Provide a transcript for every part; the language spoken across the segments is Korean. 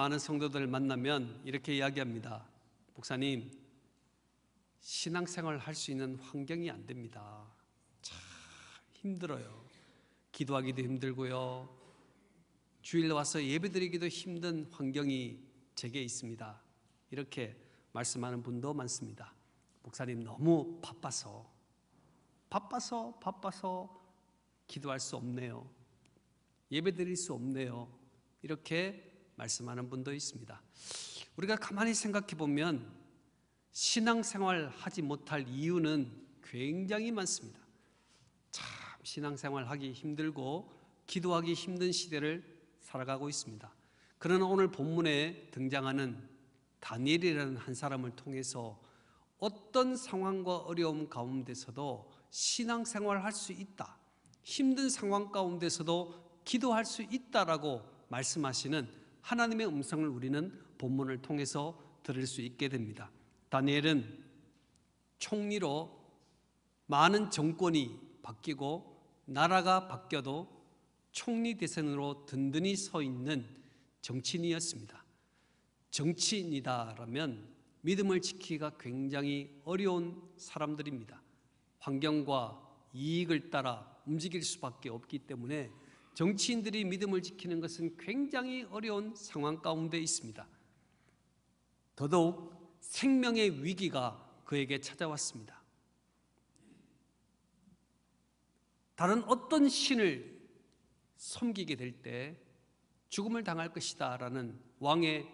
많은 성도들을 만나면 이렇게 이야기합니다. 목사님, 신앙생활 할수 있는 환경이 안 됩니다. 참 힘들어요. 기도하기도 힘들고요. 주일 와서 예배드리기도 힘든 환경이 제게 있습니다. 이렇게 말씀하는 분도 많습니다. 목사님 너무 바빠서 바빠서 바빠서 기도할 수 없네요. 예배드릴 수 없네요. 이렇게 말씀하는 분도 있습니다. 우리가 가만히 생각해 보면 신앙생활 하지 못할 이유는 굉장히 많습니다. 참 신앙생활 하기 힘들고 기도하기 힘든 시대를 살아가고 있습니다. 그러나 오늘 본문에 등장하는 다니엘이라는 한 사람을 통해서 어떤 상황과 어려움 가운데서도 신앙생활할 수 있다. 힘든 상황 가운데서도 기도할 수 있다라고 말씀하시는 하나님의 음성을 우리는 본문을 통해서 들을 수 있게 됩니다. 다니엘은 총리로 많은 정권이 바뀌고 나라가 바뀌어도 총리 대선으로 든든히 서 있는 정치인이었습니다. 정치인이다라면 믿음을 지키기가 굉장히 어려운 사람들입니다. 환경과 이익을 따라 움직일 수밖에 없기 때문에 정치인들이 믿음을 지키는 것은 굉장히 어려운 상황 가운데 있습니다. 더더욱 생명의 위기가 그에게 찾아왔습니다. 다른 어떤 신을 섬기게 될 때 죽음을 당할 것이다 라는 왕의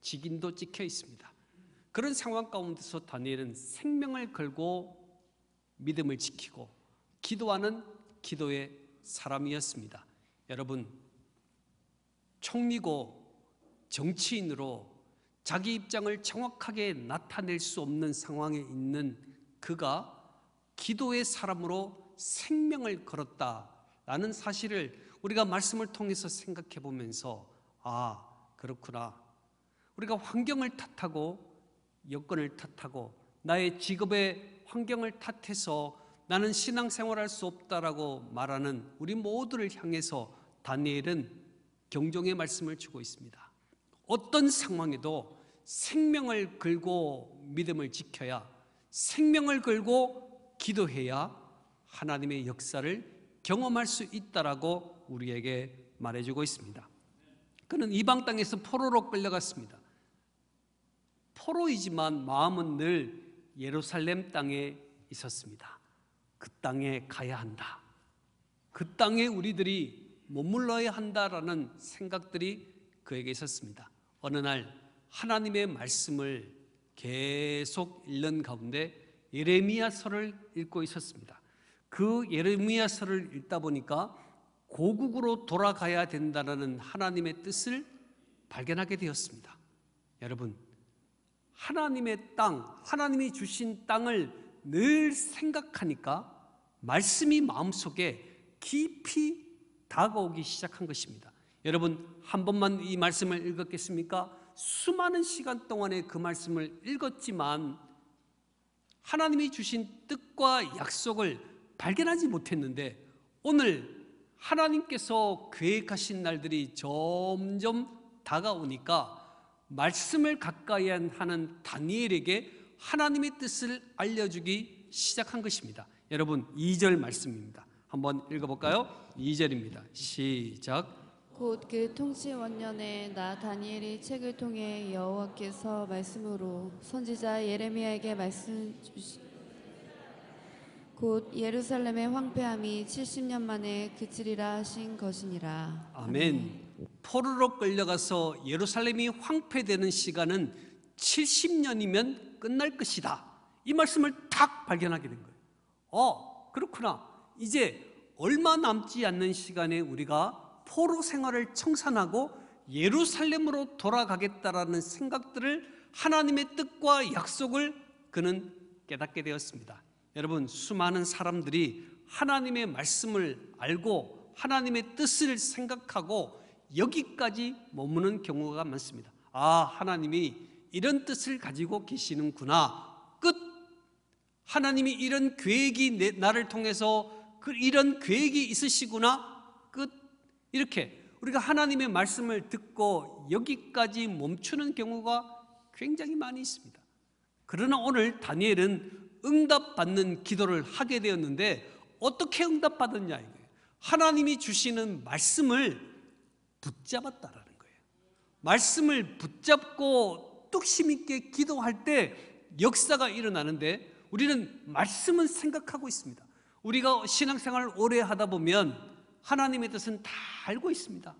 직인도 찍혀 있습니다. 그런 상황 가운데서 다니엘은 생명을 걸고 믿음을 지키고 기도하는 기도의 사람이었습니다. 여러분, 총리고 정치인으로 자기 입장을 정확하게 나타낼 수 없는 상황에 있는 그가 기도의 사람으로 생명을 걸었다라는 사실을 우리가 말씀을 통해서 생각해 보면서 아, 그렇구나. 우리가 환경을 탓하고 여건을 탓하고 나의 직업의 환경을 탓해서 나는 신앙생활할 수 없다라고 말하는 우리 모두를 향해서 다니엘은 경종의 말씀을 주고 있습니다. 어떤 상황에도 생명을 걸고 믿음을 지켜야 생명을 걸고 기도해야 하나님의 역사를 경험할 수 있다라고 우리에게 말해주고 있습니다. 그는 이방 땅에서 포로로 끌려갔습니다. 포로이지만 마음은 늘 예루살렘 땅에 있었습니다. 그 땅에 가야 한다. 그 땅에 우리들이 머물러야 한다라는 생각들이 그에게 있었습니다. 어느 날 하나님의 말씀을 계속 읽는 가운데 예레미야서를 읽고 있었습니다. 그 예레미야서를 읽다 보니까 고국으로 돌아가야 된다라는 하나님의 뜻을 발견하게 되었습니다. 여러분, 하나님의 땅, 하나님이 주신 땅을 늘 생각하니까 말씀이 마음속에 깊이 다가오기 시작한 것입니다. 여러분 한 번만 이 말씀을 읽었겠습니까? 수많은 시간 동안에 그 말씀을 읽었지만 하나님이 주신 뜻과 약속을 발견하지 못했는데 오늘 하나님께서 계획하신 날들이 점점 다가오니까 말씀을 가까이 하는 다니엘에게 하나님의 뜻을 알려주기 시작한 것입니다. 여러분 2절 말씀입니다. 한번 읽어볼까요? 2절입니다. 시작. 곧 그 통치 원년에 나 다니엘이 책을 통해 여호와께서 말씀으로 선지자 예레미야에게 말씀 주시. 곧 예루살렘의 황폐함이 70년 만에 그치리라 하신 것이니라. 아멘. 포로로 끌려가서 예루살렘이 황폐되는 시간은 70년이면 끝날 것이다. 이 말씀을 탁 발견하게 된 거예요. 어, 그렇구나. 이제 얼마 남지 않는 시간에 우리가 포로 생활을 청산하고 예루살렘으로 돌아가겠다라는 생각들을 하나님의 뜻과 약속을 그는 깨닫게 되었습니다. 여러분, 수많은 사람들이 하나님의 말씀을 알고 하나님의 뜻을 생각하고 여기까지 머무는 경우가 많습니다. 아, 하나님이 이런 뜻을 가지고 계시는구나. 끝. 하나님이 이런 계획이 나를 통해서 그 이런 계획이 있으시구나. 끝. 이렇게 우리가 하나님의 말씀을 듣고 여기까지 멈추는 경우가 굉장히 많이 있습니다. 그러나 오늘 다니엘은 응답받는 기도를 하게 되었는데 어떻게 응답받았냐 하나님이 주시는 말씀을 붙잡았다라는 거예요. 말씀을 붙잡고 뚝심 있게 기도할 때 역사가 일어나는데 우리는 말씀은 생각하고 있습니다. 우리가 신앙생활을 오래 하다 보면 하나님의 뜻은 다 알고 있습니다.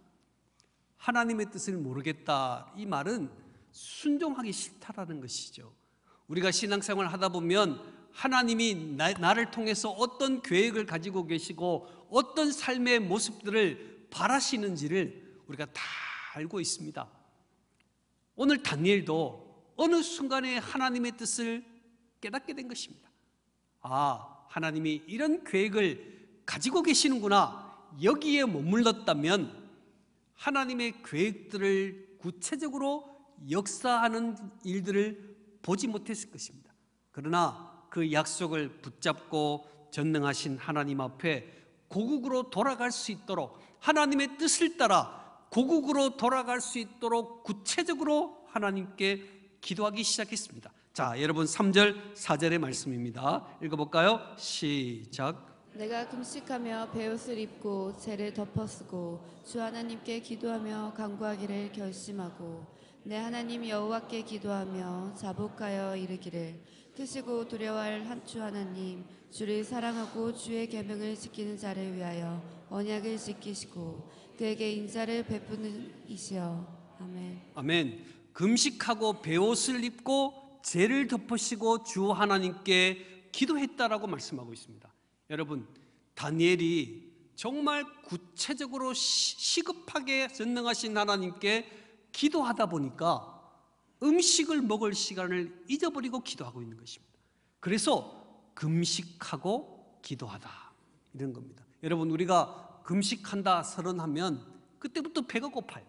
하나님의 뜻을 모르겠다 이 말은 순종하기 싫다라는 것이죠. 우리가 신앙생활 하다 보면 하나님이 나, 를 통해서 어떤 계획을 가지고 계시고 어떤 삶의 모습들을 바라시는지를 우리가 다 알고 있습니다. 오늘 다니엘도 어느 순간에 하나님의 뜻을 깨닫게 된 것입니다. 아, 하나님이 이런 계획을 가지고 계시는구나. 여기에 머물렀다면 하나님의 계획들을 구체적으로 역사하는 일들을 보지 못했을 것입니다. 그러나 그 약속을 붙잡고 전능하신 하나님 앞에 고국으로 돌아갈 수 있도록 하나님의 뜻을 따라 고국으로 돌아갈 수 있도록 구체적으로 하나님께 기도하기 시작했습니다. 자, 여러분 3절 4절의 말씀입니다. 읽어 볼까요? 시작. 내가 금식하며 배옷을 입고 재를 덮어쓰고 주 하나님께 기도하며 간구하기를 결심하고 내 하나님 여호와께 기도하며 자복하여 이르기를 크시고 두려워할 한 주 하나님 주를 사랑하고 주의 계명을 지키는 자를 위하여 언약을 지키시고 그에게 인자를 베푸는 이시여. 아멘. 아멘. 금식하고 배옷을 입고 죄를 덮으시고 주 하나님께 기도했다라고 말씀하고 있습니다. 여러분, 다니엘이 정말 구체적으로 시급하게 전능하신 하나님께 기도하다 보니까 음식을 먹을 시간을 잊어버리고 기도하고 있는 것입니다. 그래서 금식하고 기도하다 이런 겁니다. 여러분 우리가 금식한다 선언하면 그때부터 배가 고파요.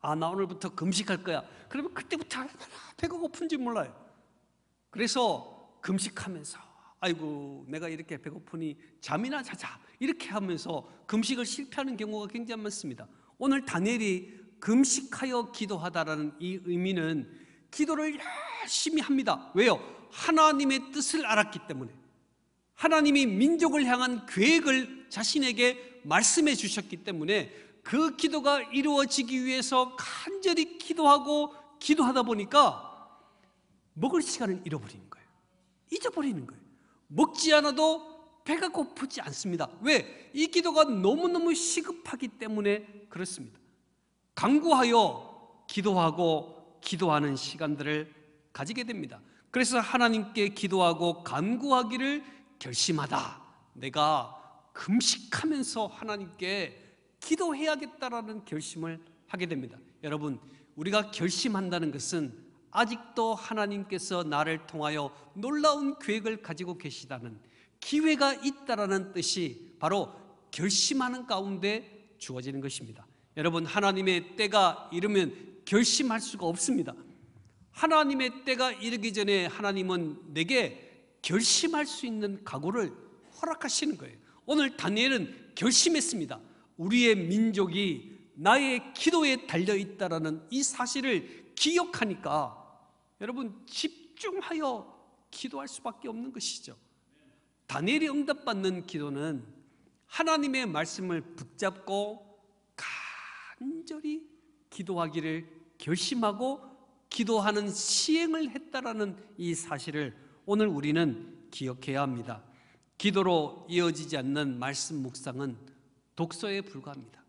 아, 나 오늘부터 금식할 거야. 그러면 그때부터 얼마나 배가 고픈지 몰라요. 그래서 금식하면서, 아이고, 내가 이렇게 배고프니 잠이나 자자. 이렇게 하면서 금식을 실패하는 경우가 굉장히 많습니다. 오늘 다니엘이 금식하여 기도하다라는 이 의미는 기도를 열심히 합니다. 왜요? 하나님의 뜻을 알았기 때문에. 하나님이 민족을 향한 계획을 자신에게 말씀해 주셨기 때문에 그 기도가 이루어지기 위해서 간절히 기도하고 기도하다 보니까 먹을 시간을 잃어버리는 거예요. 잊어버리는 거예요. 먹지 않아도 배가 고프지 않습니다. 왜? 이 기도가 너무너무 시급하기 때문에 그렇습니다. 강구하여 기도하고 기도하는 시간들을 가지게 됩니다. 그래서 하나님께 기도하고 간구하기를 결심하다. 내가 금식하면서 하나님께 기도해야겠다라는 결심을 하게 됩니다. 여러분, 우리가 결심한다는 것은 아직도 하나님께서 나를 통하여 놀라운 계획을 가지고 계시다는 기회가 있다라는 뜻이 바로 결심하는 가운데 주어지는 것입니다. 여러분, 하나님의 때가 이르면 결심할 수가 없습니다. 하나님의 때가 이르기 전에 하나님은 내게 결심할 수 있는 각오를 허락하시는 거예요. 오늘 다니엘은 결심했습니다. 우리의 민족이 나의 기도에 달려 있다라는 이 사실을 기억하니까 여러분 집중하여 기도할 수밖에 없는 것이죠. 다니엘이 응답받는 기도는 하나님의 말씀을 붙잡고 간절히 기도하기를 결심하고 기도하는 시행을 했다라는 이 사실을 오늘 우리는 기억해야 합니다. 기도로 이어지지 않는 말씀 묵상은 독서에 불과합니다.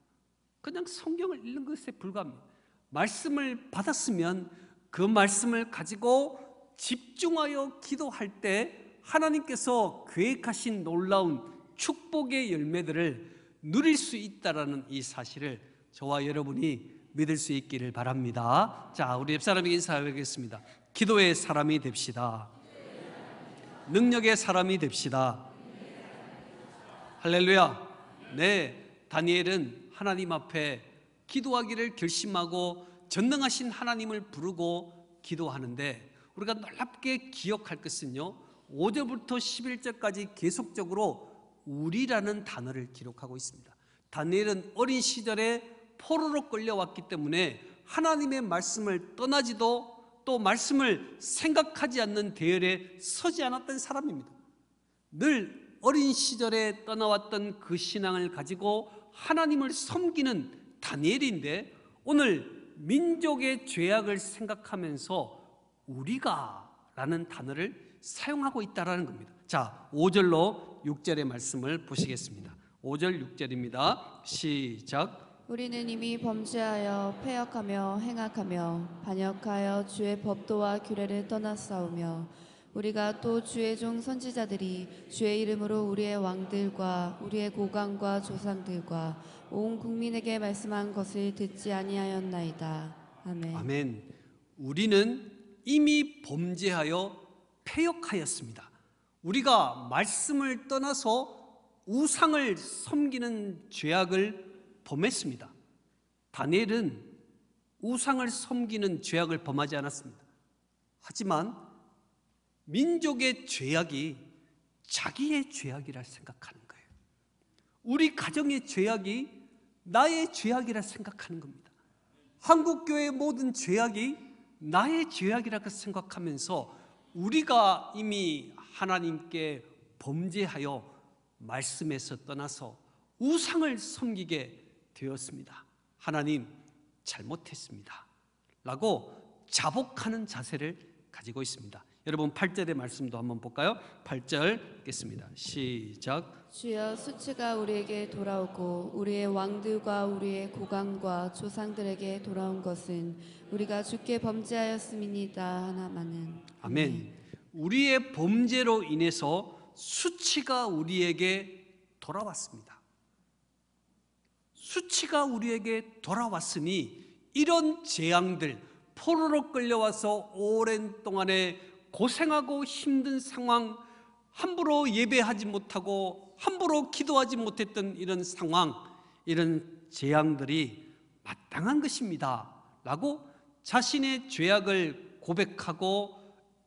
그냥 성경을 읽는 것에 불과합니다. 말씀을 받았으면 그 말씀을 가지고 집중하여 기도할 때 하나님께서 계획하신 놀라운 축복의 열매들을 누릴 수있다라이 사실을 저와 여러분이 믿을 수 있기를 바랍니다. 자, 우리 옆사람에게 인사하겠습니다. 기도의 사람이 됩시다. 능력의 사람이 됩시다. 할렐루야. 네, 다니엘은 하나님 앞에 기도하기를 결심하고 전능하신 하나님을 부르고 기도하는데 우리가 놀랍게 기억할 것은요. 5절부터 11절까지 계속적으로 우리라는 단어를 기록하고 있습니다. 다니엘은 어린 시절에 포로로 끌려왔기 때문에 하나님의 말씀을 떠나지도 또 말씀을 생각하지 않는 대열에 서지 않았던 사람입니다. 늘 어린 시절에 떠나왔던 그 신앙을 가지고 하나님을 섬기는 다니엘인데 오늘 민족의 죄악을 생각하면서 우리가 라는 단어를 사용하고 있다라는 겁니다. 자, 5절로 6절의 말씀을 보시겠습니다. 5절 6절입니다. 시작. 우리는 이미 범죄하여 폐역하며 행악하며 반역하여 주의 법도와 규례를 떠나싸우며 우리가 또 주의 종 선지자들이 주의 이름으로 우리의 왕들과 우리의 고관과 조상들과 온 국민에게 말씀한 것을 듣지 아니하였나이다. 아멘. 아멘. 우리는 이미 범죄하여 폐역하였습니다. 우리가 말씀을 떠나서 우상을 섬기는 죄악을 범했습니다. 다니엘은 우상을 섬기는 죄악을 범하지 않았습니다. 하지만 민족의 죄악이 자기의 죄악이라 생각하는 거예요. 우리 가정의 죄악이 나의 죄악이라 생각하는 겁니다. 한국 교회의 모든 죄악이 나의 죄악이라고 생각하면서 우리가 이미 하나님께 범죄하여 말씀에서 떠나서 우상을 섬기게 되었습니다. 하나님 잘못했습니다. 라고 자복하는 자세를 가지고 있습니다. 여러분 8절의 말씀도 한번 볼까요? 8절 읽겠습니다. 시작. 주여 수치가 우리에게 돌아오고 우리의 왕들과 우리의 고강과 조상들에게 돌아온 것은 우리가 주께 범죄하였음이니다 하나만은. 아멘. 우리의 범죄로 인해서 수치가 우리에게 돌아왔습니다. 수치가 우리에게 돌아왔으니 이런 재앙들 포로로 끌려와서 오랜 동안에 고생하고 힘든 상황 함부로 예배하지 못하고 함부로 기도하지 못했던 이런 상황 이런 재앙들이 마땅한 것입니다 라고 자신의 죄악을 고백하고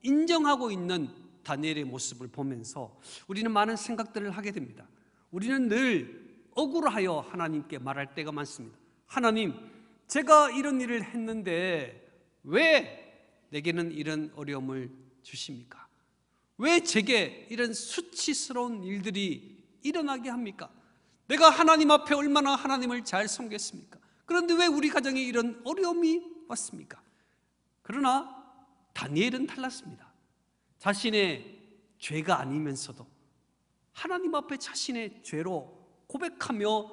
인정하고 있는 다니엘의 모습을 보면서 우리는 많은 생각들을 하게 됩니다 우리는 늘 억울하여 하나님께 말할 때가 많습니다. 하나님, 제가 이런 일을 했는데 왜 내게는 이런 어려움을 주십니까? 왜 제게 이런 수치스러운 일들이 일어나게 합니까? 내가 하나님 앞에 얼마나 하나님을 잘 섬겼습니까? 그런데 왜 우리 가정에 이런 어려움이 왔습니까? 그러나 다니엘은 달랐습니다. 자신의 죄가 아니면서도 하나님 앞에 자신의 죄로 고백하며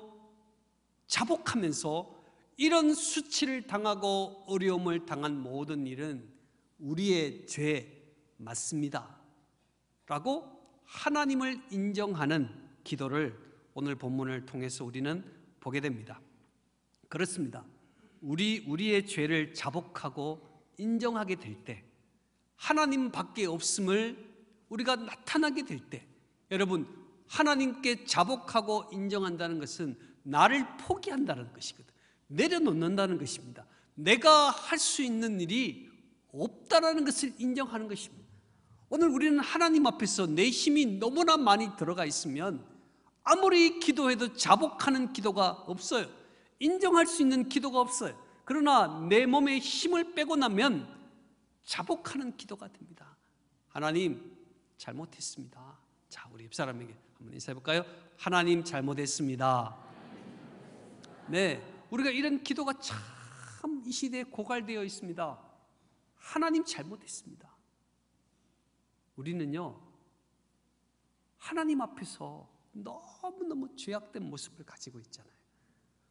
자복하면서 이런 수치를 당하고 어려움을 당한 모든 일은 우리의 죄 맞습니다. 라고 하나님을 인정하는 기도를 오늘 본문을 통해서 우리는 보게 됩니다. 그렇습니다. 우리 우리의 죄를 자복하고 인정하게 될 때, 하나님밖에 없음을 우리가 나타나게 될 때, 여러분 하나님께 자복하고 인정한다는 것은 나를 포기한다는 것이거든. 내려놓는다는 것입니다. 내가 할 수 있는 일이 없다라는 것을 인정하는 것입니다. 오늘 우리는 하나님 앞에서 내 힘이 너무나 많이 들어가 있으면 아무리 기도해도 자복하는 기도가 없어요. 인정할 수 있는 기도가 없어요. 그러나 내 몸에 힘을 빼고 나면 자복하는 기도가 됩니다. 하나님, 잘못했습니다. 자, 우리 옆사람에게 한번 인사해 볼까요? 하나님 잘못했습니다. 네, 우리가 이런 기도가 참 이 시대에 고갈되어 있습니다. 하나님 잘못했습니다. 우리는요, 하나님 앞에서 너무너무 죄악된 모습을 가지고 있잖아요.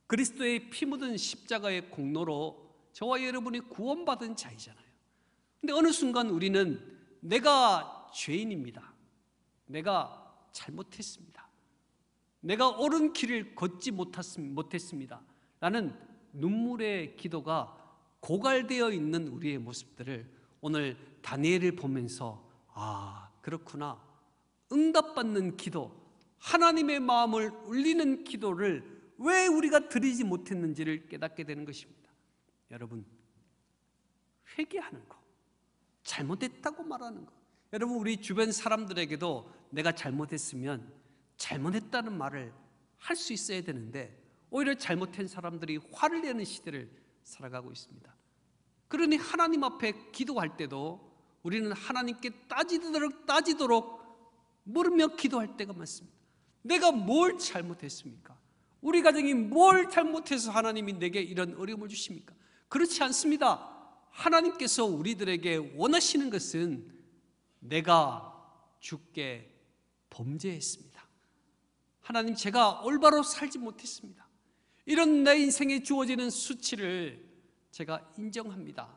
그리스도의 피 묻은 십자가의 공로로 저와 여러분이 구원받은 자이잖아요. 근데 어느 순간 우리는 내가 죄인입니다. 내가 잘못했습니다. 내가 옳은 길을 걷지 못했습니다. 라는 눈물의 기도가 고갈되어 있는 우리의 모습들을 오늘 다니엘을 보면서 아, 그렇구나. 응답받는 기도, 하나님의 마음을 울리는 기도를 왜 우리가 드리지 못했는지를 깨닫게 되는 것입니다. 여러분, 회개하는 거, 잘못했다고 말하는 거, 여러분 우리 주변 사람들에게도 내가 잘못했으면 잘못했다는 말을 할 수 있어야 되는데 오히려 잘못된 사람들이 화를 내는 시대를 살아가고 있습니다. 그러니 하나님 앞에 기도할 때도 우리는 하나님께 따지도록 따지도록 물으며 기도할 때가 많습니다. 내가 뭘 잘못했습니까? 우리 가정이 뭘 잘못해서 하나님이 내게 이런 어려움을 주십니까? 그렇지 않습니다. 하나님께서 우리들에게 원하시는 것은 내가 죽게 범죄했습니다. 하나님 제가 올바로 살지 못했습니다. 이런 내 인생에 주어지는 수치를 제가 인정합니다.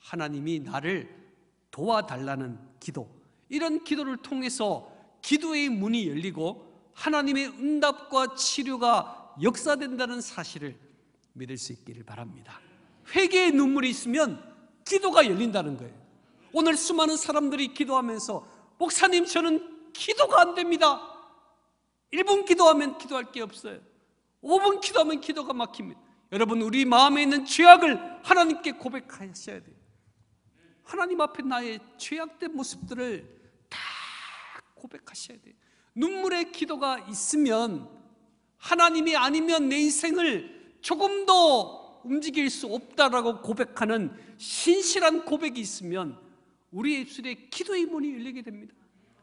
하나님이 나를 도와달라는 기도. 이런 기도를 통해서 기도의 문이 열리고 하나님의 응답과 치료가 역사된다는 사실을 믿을 수 있기를 바랍니다. 회개의 눈물이 있으면 기도가 열린다는 거예요. 오늘 수많은 사람들이 기도하면서 목사님 저는 기도가 안 됩니다. 1분 기도하면 기도할 게 없어요. 5분 기도하면 기도가 막힙니다. 여러분 우리 마음에 있는 죄악을 하나님께 고백하셔야 돼요. 하나님 앞에 나의 죄악된 모습들을 다 고백하셔야 돼요. 눈물의 기도가 있으면 하나님이 아니면 내 인생을 조금 더 움직일 수 없다라고 고백하는 신실한 고백이 있으면 우리 의 입술에 기도의 문이 열리게 됩니다.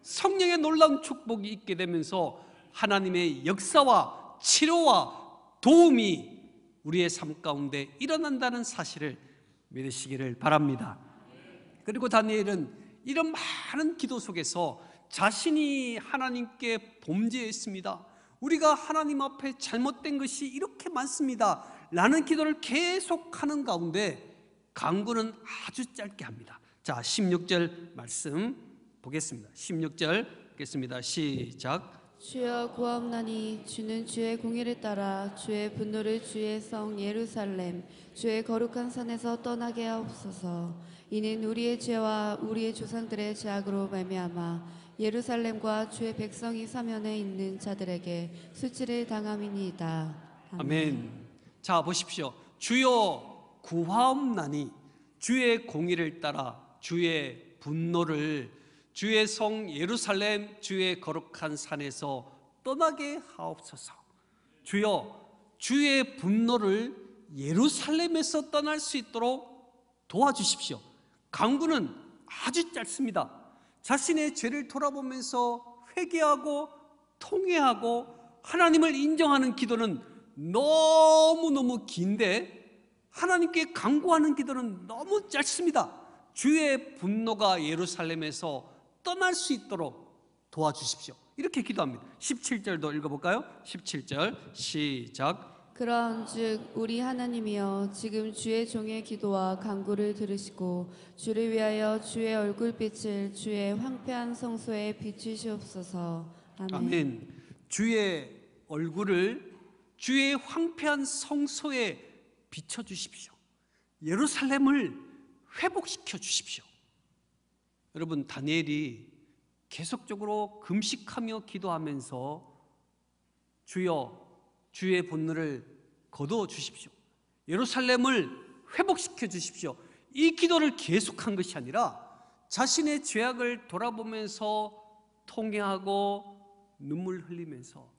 성령의 놀라운 축복이 있게 되면서 하나님의 역사와 치료와 도움이 우리의 삶 가운데 일어난다는 사실을 믿으시기를 바랍니다. 그리고 다니엘은 이런 많은 기도 속에서 자신이 하나님께 범죄했습니다. 우리가 하나님 앞에 잘못된 것이 이렇게 많습니다. 라는 기도를 계속하는 가운데 강구는 아주 짧게 합니다. 자, 16절 말씀 보겠습니다. 16절 보겠습니다. 시작. 주여 구하옵나니 주는 주의 공의를 따라 주의 분노를 주의 성 예루살렘 주의 거룩한 산에서 떠나게 하옵소서. 이는 우리의 죄와 우리의 조상들의 죄악으로 말미암아 예루살렘과 주의 백성이 사면에 있는 자들에게 수치를 당함이니이다. 아멘. 아멘. 자 보십시오. 주여 구하옵나니 주의 공의를 따라 주의 분노를 주의 성 예루살렘 주의 거룩한 산에서 떠나게 하옵소서. 주여 주의 분노를 예루살렘에서 떠날 수 있도록 도와주십시오. 강구는 아주 짧습니다. 자신의 죄를 돌아보면서 회개하고 통회하고 하나님을 인정하는 기도는 너무너무 긴데 하나님께 강구하는 기도는 너무 짧습니다. 주의 분노가 예루살렘에서 떠날 수 있도록 도와주십시오. 이렇게 기도합니다. 17절도 읽어볼까요? 17절 시작. 그런즉 우리 하나님이여 지금 주의 종의 기도와 간구를 들으시고 주를 위하여 주의 얼굴빛을 주의 황폐한 성소에 비추시옵소서. 아멘. 아멘. 주의 얼굴을 주의 황폐한 성소에 비춰 주십시오. 예루살렘을 회복시켜 주십시오. 여러분 다니엘이 계속적으로 금식하며 기도하면서 주여 주의 본능을 거두어 주십시오. 예루살렘을 회복시켜 주십시오. 이 기도를 계속한 것이 아니라 자신의 죄악을 돌아보면서 통회하고 눈물 흘리면서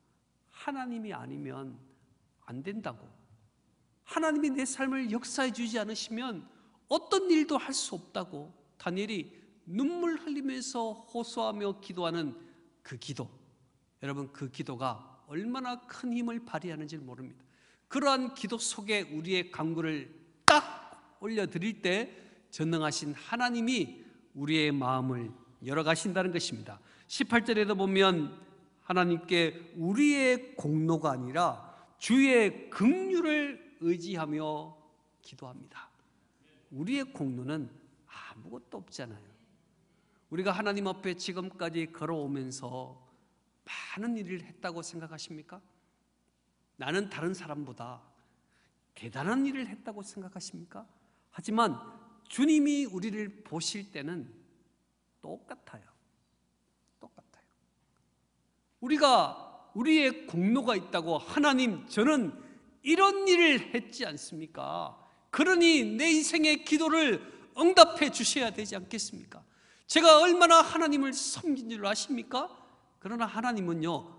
하나님이 아니면 안 된다고 하나님이 내 삶을 역사해 주지 않으시면 어떤 일도 할 수 없다고 다니엘이 눈물 흘리면서 호소하며 기도하는 그 기도 여러분 그 기도가 얼마나 큰 힘을 발휘하는지 모릅니다 그러한 기도 속에 우리의 강구를 딱 올려드릴 때 전능하신 하나님이 우리의 마음을 열어가신다는 것입니다 18절에도 보면 하나님께 우리의 공로가 아니라 주의 긍휼을 의지하며 기도합니다 우리의 공로는 아무것도 없잖아요. 우리가 하나님 앞에 지금까지 걸어오면서 많은 일을 했다고 생각하십니까? 나는 다른 사람보다 대단한 일을 했다고 생각하십니까? 하지만 주님이 우리를 보실 때는 똑같아요. 똑같아요. 우리가 우리의 공로가 있다고 하나님 저는 이런 일을 했지 않습니까? 그러니 내 인생의 기도를 응답해 주셔야 되지 않겠습니까? 제가 얼마나 하나님을 섬긴 줄 아십니까? 그러나 하나님은요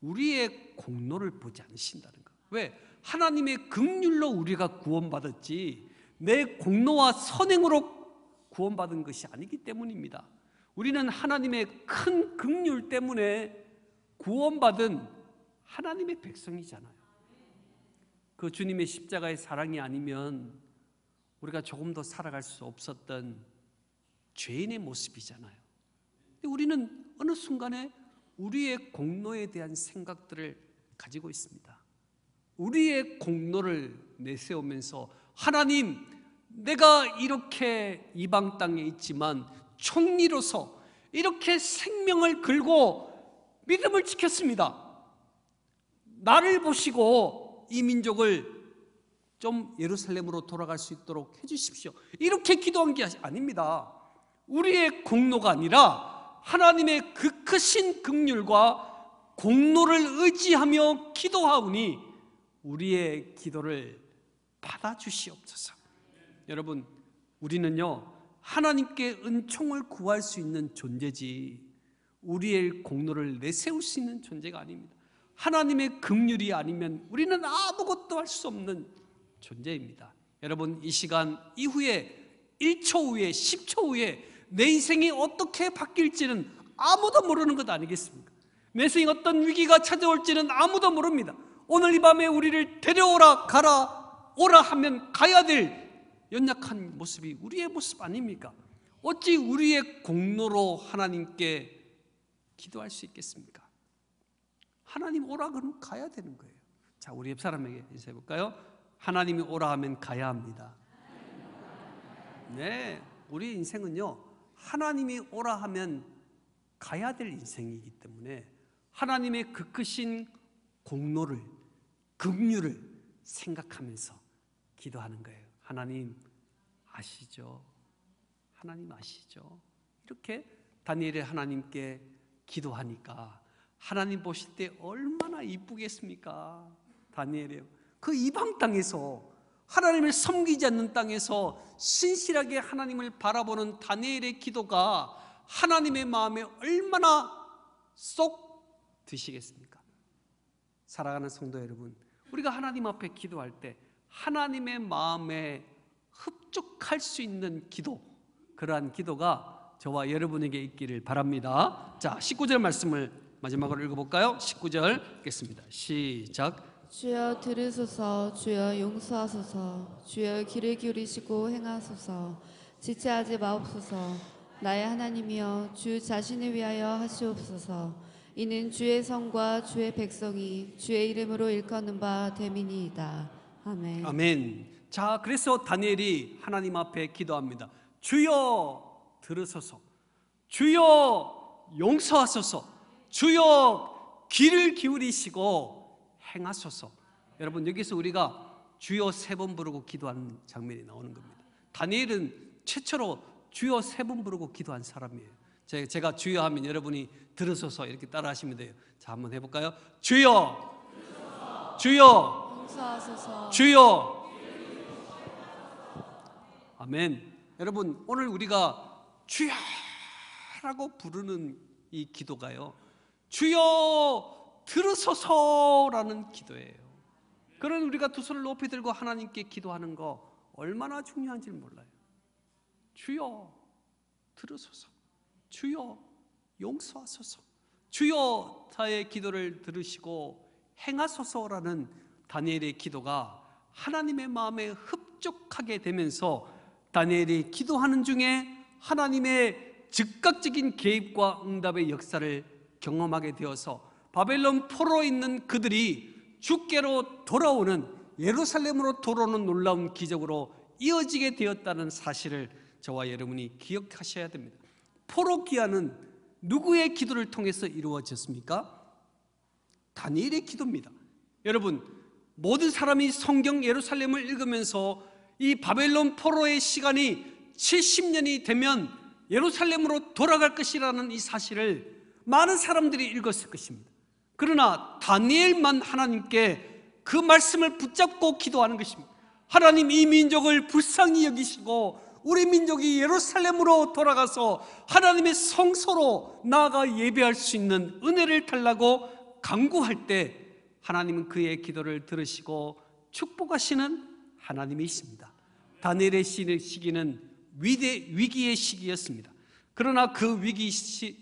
우리의 공로를 보지 않으신다는 것. 왜? 하나님의 긍휼로 우리가 구원받았지 내 공로와 선행으로 구원받은 것이 아니기 때문입니다. 우리는 하나님의 큰 긍휼 때문에 구원받은 하나님의 백성이잖아요. 그 주님의 십자가의 사랑이 아니면 우리가 조금 더 살아갈 수 없었던 죄인의 모습이잖아요. 우리는 어느 순간에 우리의 공로에 대한 생각들을 가지고 있습니다. 우리의 공로를 내세우면서 하나님, 내가 이렇게 이방 땅에 있지만 총리로서 이렇게 생명을 걸고 믿음을 지켰습니다. 나를 보시고 이 민족을 좀 예루살렘으로 돌아갈 수 있도록 해주십시오. 이렇게 기도한 게 아닙니다. 우리의 공로가 아니라 하나님의 그 크신 극률과 공로를 의지하며 기도하오니 우리의 기도를 받아주시옵소서. 여러분, 우리는요, 하나님께 은총을 구할 수 있는 존재지, 우리의 공로를 내세울 수 있는 존재가 아닙니다. 하나님의 긍휼이 아니면 우리는 아무것도 할 수 없는 존재입니다. 여러분 이 시간 이후에 1초 후에 10초 후에 내 인생이 어떻게 바뀔지는 아무도 모르는 것 아니겠습니까? 내 인생이 어떤 위기가 찾아올지는 아무도 모릅니다. 오늘 이 밤에 우리를 데려오라 가라 오라 하면 가야 될 연약한 모습이 우리의 모습 아닙니까? 어찌 우리의 공로로 하나님께 기도할 수 있겠습니까? 하나님 오라 그러면 가야 되는 거예요. 자, 우리 옆 사람에게 인사해 볼까요? 하나님이 오라 하면 가야 합니다. 네. 우리 인생은요. 하나님이 오라 하면 가야 될 인생이기 때문에 하나님의 그 끝인 공로를 긍휼을 생각하면서 기도하는 거예요. 하나님 아시죠? 하나님 아시죠? 이렇게 다니엘이 하나님께 기도하니까 하나님 보실 때 얼마나 이쁘겠습니까? 다니엘이그 이방 땅에서 하나님을 섬기지 않는 땅에서 신실하게 하나님을 바라보는 다니엘의 기도가 하나님의 마음에 얼마나 쏙 드시겠습니까? 사랑하는 성도 여러분, 우리가 하나님 앞에 기도할 때 하나님의 마음에 흡족할 수 있는 기도, 그러한 기도가 저와 여러분에게 있기를 바랍니다. 자, 19절 말씀을 마지막으로 읽어볼까요? 19절 읽겠습니다. 시작. 주여 들으소서 주여 용서하소서 주여 귀를 기울이시고 행하소서 지체하지 마옵소서 나의 하나님이여 주 자신을 위하여 하시옵소서 이는 주의 성과 주의 백성이 주의 이름으로 일컫는 바 대민이이다 아멘 아멘 자 그래서 다니엘이 하나님 앞에 기도합니다 주여 들으소서 주여 용서하소서 주여 귀를 기울이시고 행하소서. 여러분 여기서 우리가 주여 세 번 부르고 기도하는 장면이 나오는 겁니다. 다니엘은 최초로 주여 세 번 부르고 기도한 사람이에요. 제가 주여 하면 여러분이 들으소서 이렇게 따라하시면 돼요. 자 한번 해볼까요? 주여, 주여, 주여. 아멘. 여러분 오늘 우리가 주여라고 부르는 이 기도가요. 주여 들으소서라는 기도예요. 그런 우리가 두 손을 높이 들고 하나님께 기도하는 거 얼마나 중요한지 몰라요. 주여 들으소서. 주여 용서하소서. 주여 타의 기도를 들으시고 행하소서라는 다니엘의 기도가 하나님의 마음에 흡족하게 되면서 다니엘이 기도하는 중에 하나님의 즉각적인 개입과 응답의 역사를 경험하게 되어서 바벨론 포로 있는 그들이 주께로 돌아오는 예루살렘으로 돌아오는 놀라운 기적으로 이어지게 되었다는 사실을 저와 여러분이 기억하셔야 됩니다. 포로 기한은 누구의 기도를 통해서 이루어졌습니까? 다니엘의 기도입니다. 여러분, 모든 사람이 성경 예루살렘을 읽으면서 이 바벨론 포로의 시간이 70년이 되면 예루살렘으로 돌아갈 것이라는 이 사실을 많은 사람들이 읽었을 것입니다. 그러나 다니엘만 하나님께 그 말씀을 붙잡고 기도하는 것입니다. 하나님 이 민족을 불쌍히 여기시고 우리 민족이 예루살렘으로 돌아가서 하나님의 성소로 나아가 예배할 수 있는 은혜를 달라고 강구할 때 하나님은 그의 기도를 들으시고 축복하시는 하나님이십니다. 다니엘의 시기는 위대, 위기의 시기였습니다. 그러나 그 위기,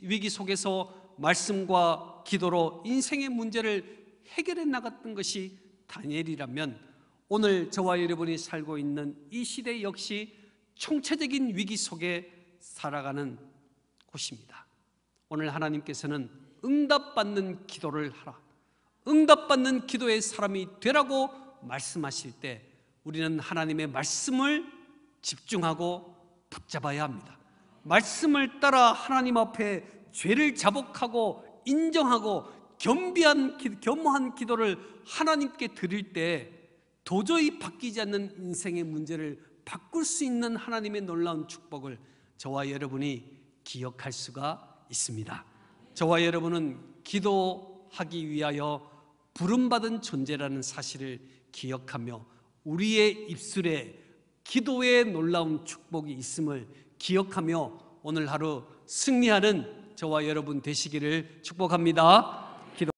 위기 속에서 말씀과 기도로 인생의 문제를 해결해 나갔던 것이 다니엘이라면 오늘 저와 여러분이 살고 있는 이 시대 역시 총체적인 위기 속에 살아가는 곳입니다. 오늘 하나님께서는 응답받는 기도를 하라. 응답받는 기도의 사람이 되라고 말씀하실 때 우리는 하나님의 말씀을 집중하고 붙잡아야 합니다. 말씀을 따라 하나님 앞에 죄를 자복하고 인정하고 겸비한 겸허한 기도를 하나님께 드릴 때 도저히 바뀌지 않는 인생의 문제를 바꿀 수 있는 하나님의 놀라운 축복을 저와 여러분이 기억할 수가 있습니다. 저와 여러분은 기도하기 위하여 부름받은 존재라는 사실을 기억하며 우리의 입술에 기도의 놀라운 축복이 있음을 기억하며 오늘 하루 승리하는 저와 여러분 되시기를 축복합니다.